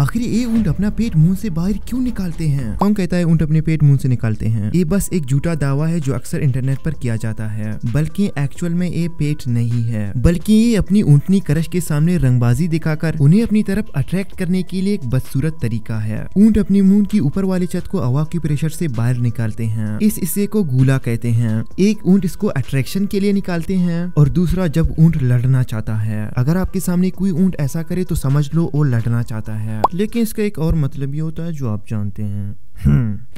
आखिर ये ऊँट अपना पेट मुंह से बाहर क्यों निकालते हैं कौन कहता है ऊँट अपने पेट मुंह से निकालते हैं ये बस एक झूठा दावा है जो अक्सर इंटरनेट पर किया जाता है बल्कि एक्चुअल में ये पेट नहीं है बल्कि ये अपनी ऊँटनी करश के सामने रंगबाजी दिखाकर उन्हें अपनी तरफ अट्रैक्ट करने के लिए एक बदसूरत तरीका है ऊँट अपने मुंह की ऊपर वाली छत को हवा के प्रेशर से बाहर निकालते हैं इस हिस्से को गूला कहते हैं एक ऊँट इसको अट्रैक्शन के लिए निकालते हैं और दूसरा जब ऊँट लड़ना चाहता है अगर आपके सामने कोई ऊँट ऐसा करे तो समझ लो वो लड़ना चाहता है लेकिन इसका एक और मतलब भी होता है जो आप जानते हैं हम्म।